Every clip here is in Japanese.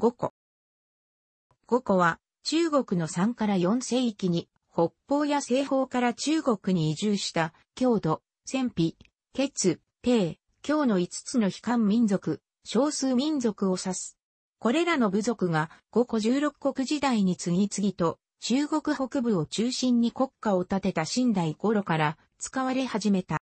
5個。5個は中国の3から4世紀に北方や西方から中国に移住した郷土、戦費、血、帝、京の5つの悲観民族、少数民族を指す。これらの部族が五個16国時代に次々と中国北部を中心に国家を建てた新代頃から使われ始めた。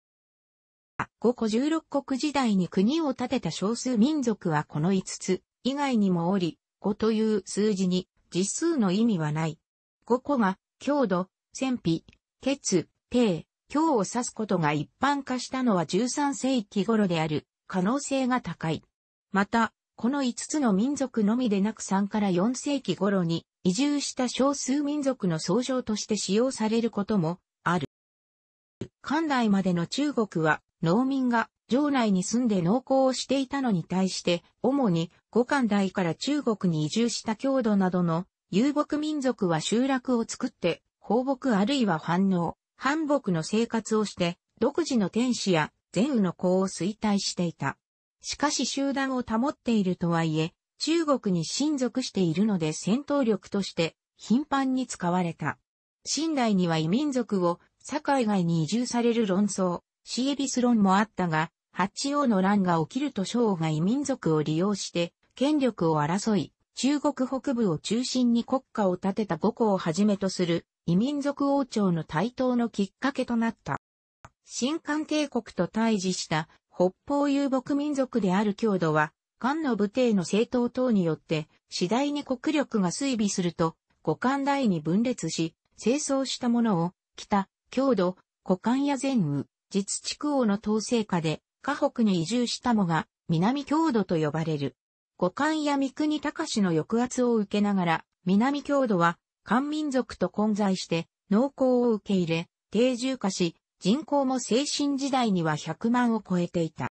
五個16国時代に国を建てた少数民族はこの5つ。以外にもおり、5という数字に実数の意味はない。5個が、強度、戦費、血、定、強を指すことが一般化したのは13世紀頃である可能性が高い。また、この5つの民族のみでなく3から4世紀頃に移住した少数民族の総称として使用されることもある。関代までの中国は農民が城内に住んで農耕をしていたのに対して、主に五漢代から中国に移住した郷土などの遊牧民族は集落を作って、放牧あるいは反応、反牧の生活をして、独自の天使や善雨の子を衰退していた。しかし集団を保っているとはいえ、中国に親族しているので戦闘力として頻繁に使われた。清代には異民族を境外に移住される論争、シエビス論もあったが、八王の乱が起きるとが異民族を利用して権力を争い、中国北部を中心に国家を建てた五校をはじめとする異民族王朝の台頭のきっかけとなった。新韓帝国と対峙した北方遊牧民族である郷土は、漢の武帝の政党等によって次第に国力が衰微すると五漢大に分裂し、清掃したものを北、郷土、古漢や前武。実地区王の統制下で、河北に移住したもが、南郷土と呼ばれる。五冠や三国隆の抑圧を受けながら、南郷土は、漢民族と混在して、農耕を受け入れ、定住化し、人口も精神時代には100万を超えていた。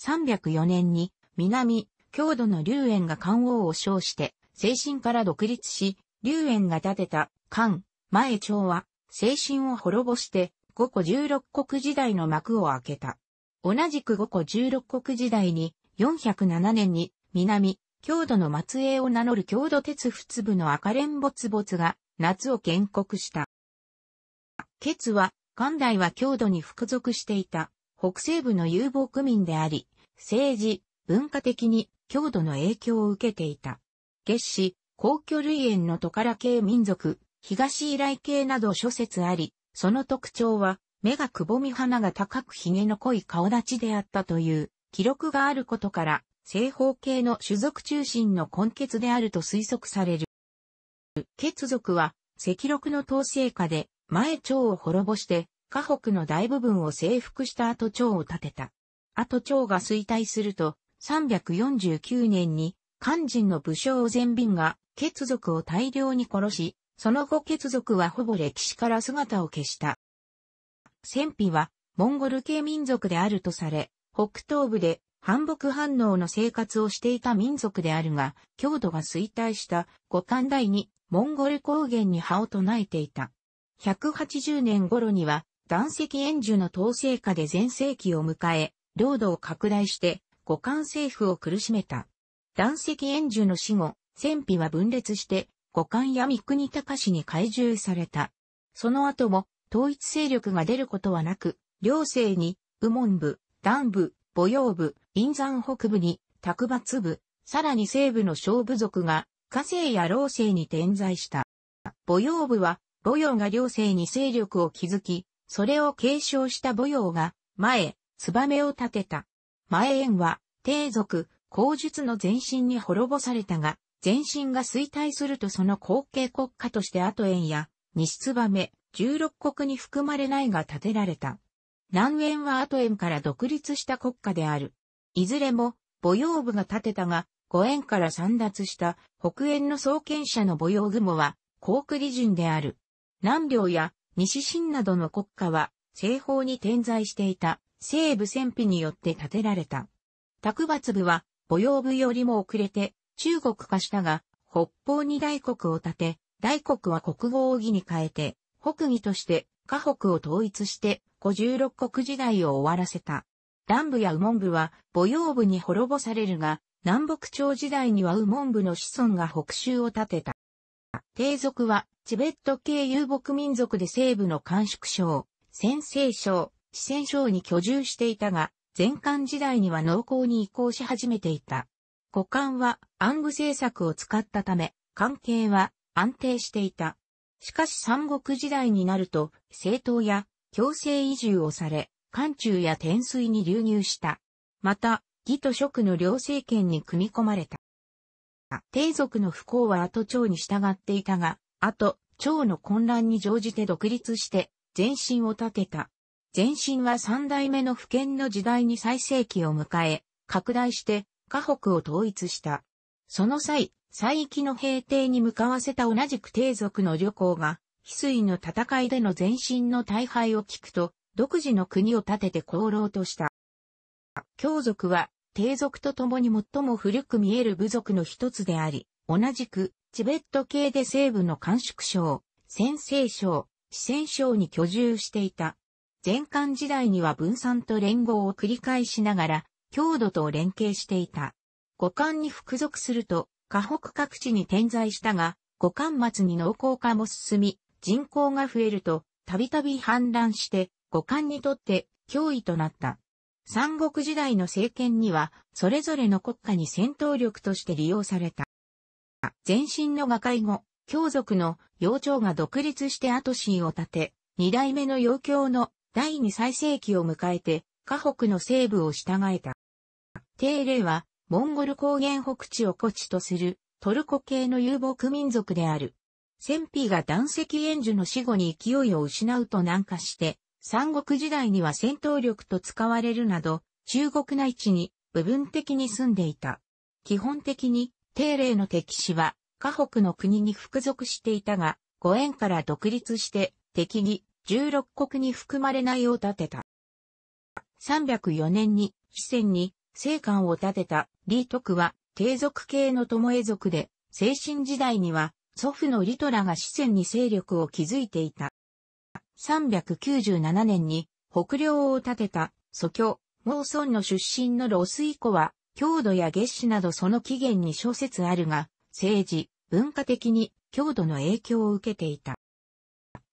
304年に、南、郷土の龍園が漢王を称して、精神から独立し、龍園が建てた、漢、前朝は、精神を滅ぼして、五個16国時代の幕を開けた。同じく五個16国時代に、407年に、南、郷土の末裔を名乗る郷土鉄仏部の赤蓮没没が、夏を建国した。ケツは、元来は郷土に服属していた、北西部の遊牧民であり、政治、文化的に、郷土の影響を受けていた。月氏、皇居類園のトカラ系民族、東依頼系など諸説あり、その特徴は、目がくぼみ鼻が高く髭の濃い顔立ちであったという記録があることから、正方形の種族中心の根血であると推測される。血族は、赤禄の統制下で、前蝶を滅ぼして、河北の大部分を征服した後蝶を建てた。後蝶が衰退すると、349年に、肝心の武将全便が、血族を大量に殺し、その後血族はほぼ歴史から姿を消した。戦費は、モンゴル系民族であるとされ、北東部で反復反応の生活をしていた民族であるが、強度が衰退した五冠第にモンゴル高原に葉を唱えていた。180年頃には、断石炎樹の統制下で全盛期を迎え、領土を拡大して五冠政府を苦しめた。断石炎樹の死後、戦費は分裂して五冠や三国隆に懐柔された。その後も、統一勢力が出ることはなく、両政に、右門部、南部、母用部、陰山北部に、卓抜部、さらに西部の小部族が、家政や老政に点在した。母用部は、母用が両政に勢力を築き、それを継承した母用が、前、燕を建てた。前縁は、帝族、皇術の前身に滅ぼされたが、全身が衰退するとその後継国家として後園や、西燕、16国に含まれないが建てられた。南園は後園から独立した国家である。いずれも、母用部が建てたが、五園から散奪した北園の創建者の母用雲は、高句利人である。南領や西新などの国家は、西方に点在していた西部戦費によって建てられた。卓抜部は、母用部よりも遅れて中国化したが、北方に大国を建て、大国は国語を義に変えて、北義として、河北を統一して、五十六国時代を終わらせた。南部や右門部は、母養部に滅ぼされるが、南北朝時代には右門部の子孫が北州を建てた。帝族は、チベット系遊牧民族で西部の甘粛省、陝西省、四川省に居住していたが、前漢時代には農耕に移行し始めていた。股間は暗部政策を使ったため、関係は安定していた。しかし三国時代になると、政党や強制移住をされ、漢中や天水に流入した。また、義と職の両政権に組み込まれた。帝族の不幸は後長に従っていたが、後、長の混乱に乗じて独立して、前身を立てた。前身は三代目の不権の時代に最盛期を迎え、拡大して、河北を統一した。その際、西域の平定に向かわせた同じく帝族の旅行が、翡翠の戦いでの前進の大敗を聞くと、独自の国を建てて功労とした。京族は、帝族と共に最も古く見える部族の一つであり、同じく、チベット系で西部の甘粛省、先西省、四川省に居住していた。前漢時代には分散と連合を繰り返しながら、強度と連携していた。五冠に服属すると、河北各地に点在したが、五冠末に農耕化も進み、人口が増えると、たびたび氾濫して、五冠にとって脅威となった。三国時代の政権には、それぞれの国家に戦闘力として利用された。前身の瓦解後、強族の幼鳥が独立して後心を立て、二代目の幼鳥の第二最盛期を迎えて、河北の西部を従えた。定例は、モンゴル高原北地を古地とする、トルコ系の遊牧民族である。戦費が断石援助の死後に勢いを失うと南下して、三国時代には戦闘力と使われるなど、中国内地に部分的に住んでいた。基本的に、定例の敵士は、河北の国に服属していたが、五円から独立して、敵に16国に含まれないを立てた。304年に、非戦に生官を立てた李徳は、帝族系の巴族で、精神時代には、祖父のリトラが四川に勢力を築いていた。397年に北領を建てた祖教、毛孫の出身のロス以降は、郷土や月子などその起源に諸説あるが、政治、文化的に郷土の影響を受けていた。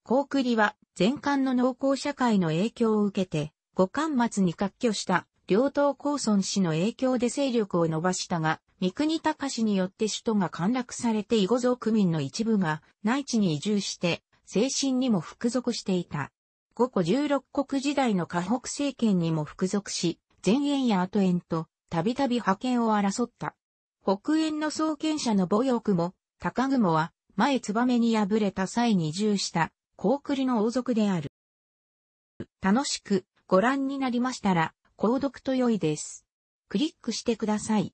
高栗は前漢の農耕社会の影響を受けて、五漢末に割拠した両党高村氏の影響で勢力を伸ばしたが、三国隆によって首都が陥落されて囲碁族民の一部が内地に移住して、精神にも服属していた。五個十六国時代の河北政権にも服属し、前縁や後縁と、たびたび派遣を争った。北縁の創建者の母翼も、高雲は、前燕に敗れた際に移住した、高栗の王族である。楽しくご覧になりましたら、購読と良いです。クリックしてください。